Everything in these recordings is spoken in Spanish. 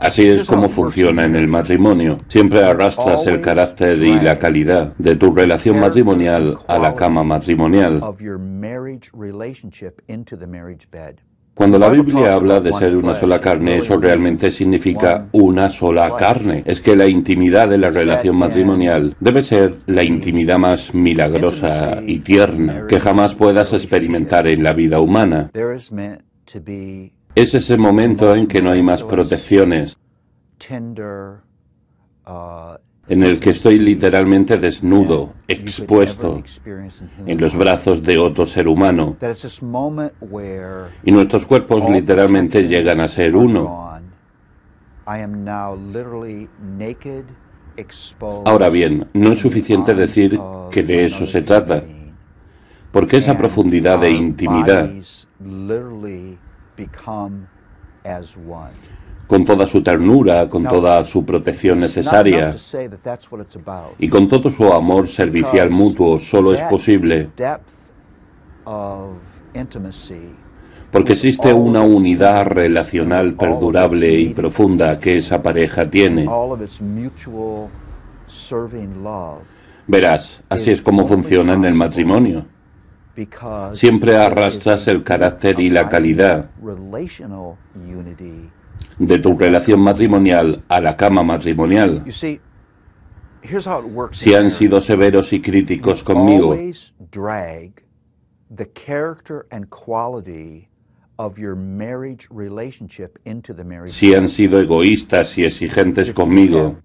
Así es como funciona en el matrimonio. Siempre arrastras el carácter y la calidad de tu relación matrimonial a la cama matrimonial. Cuando la Biblia habla de ser una sola carne, eso realmente significa una sola carne. Es que la intimidad de la relación matrimonial debe ser la intimidad más milagrosa y tierna que jamás puedas experimentar en la vida humana. Es ese momento en que no hay más protecciones, uh, en el que estoy literalmente desnudo, expuesto, en los brazos de otro ser humano, y nuestros cuerpos literalmente llegan a ser uno. Ahora bien, no es suficiente decir que de eso se trata, porque esa profundidad de intimidad con toda su ternura, con toda su protección necesaria y con todo su amor servicial mutuo, solo es posible porque existe una unidad relacional perdurable y profunda que esa pareja tiene. Verás, así es como funciona en el matrimonio siempre arrastras el carácter y la calidad de tu relación matrimonial a la cama matrimonial. Si han sido severos y críticos conmigo, si han sido egoístas y exigentes conmigo,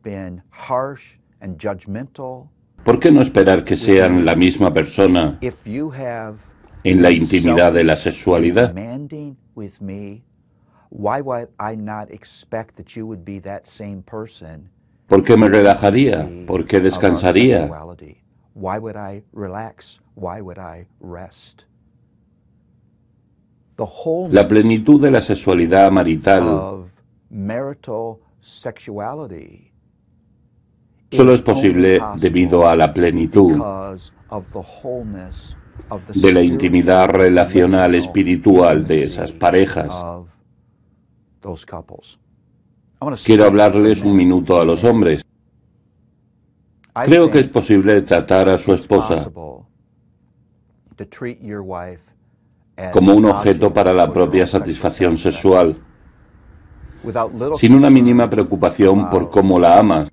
¿Por qué no esperar que sean la misma persona en la intimidad de la sexualidad? ¿Por qué me relajaría? ¿Por qué descansaría? La plenitud de la sexualidad marital solo es posible debido a la plenitud de la intimidad relacional espiritual de esas parejas. Quiero hablarles un minuto a los hombres. Creo que es posible tratar a su esposa como un objeto para la propia satisfacción sexual, sin una mínima preocupación por cómo la amas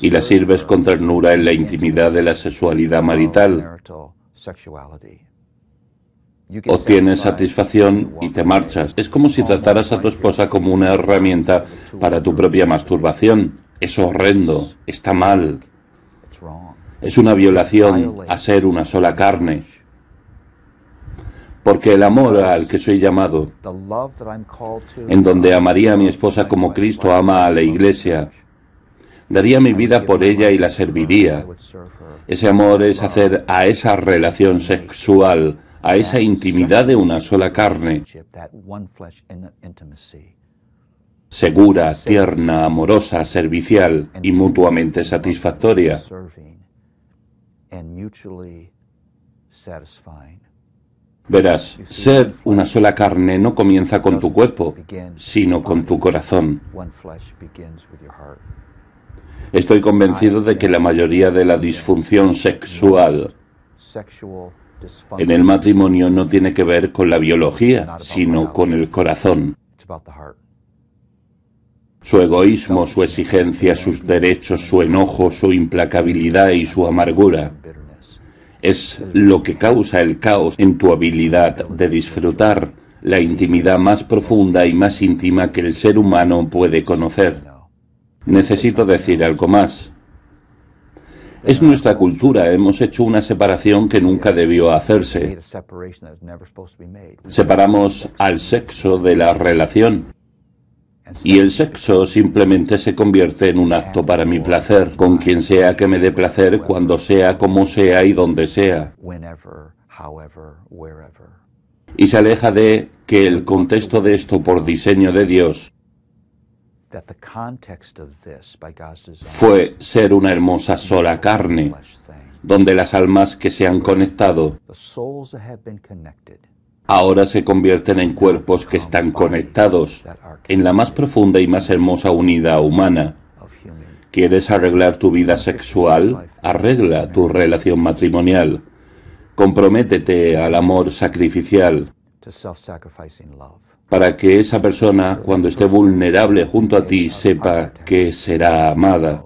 y la sirves con ternura en la intimidad de la sexualidad marital. Obtienes satisfacción y te marchas. Es como si trataras a tu esposa como una herramienta para tu propia masturbación. Es horrendo, está mal. Es una violación a ser una sola carne porque el amor al que soy llamado, en donde amaría a mi esposa como Cristo ama a la iglesia, daría mi vida por ella y la serviría. Ese amor es hacer a esa relación sexual, a esa intimidad de una sola carne, segura, tierna, amorosa, servicial y mutuamente satisfactoria. Verás, ser una sola carne no comienza con tu cuerpo, sino con tu corazón. Estoy convencido de que la mayoría de la disfunción sexual en el matrimonio no tiene que ver con la biología, sino con el corazón. Su egoísmo, su exigencia, sus derechos, su enojo, su implacabilidad y su amargura es lo que causa el caos en tu habilidad de disfrutar la intimidad más profunda y más íntima que el ser humano puede conocer. Necesito decir algo más. Es nuestra cultura, hemos hecho una separación que nunca debió hacerse. Separamos al sexo de la relación. Y el sexo simplemente se convierte en un acto para mi placer, con quien sea que me dé placer, cuando sea, como sea y donde sea. Y se aleja de que el contexto de esto por diseño de Dios fue ser una hermosa sola carne, donde las almas que se han conectado ahora se convierten en cuerpos que están conectados en la más profunda y más hermosa unidad humana. ¿Quieres arreglar tu vida sexual? Arregla tu relación matrimonial. Comprométete al amor sacrificial para que esa persona, cuando esté vulnerable junto a ti, sepa que será amada.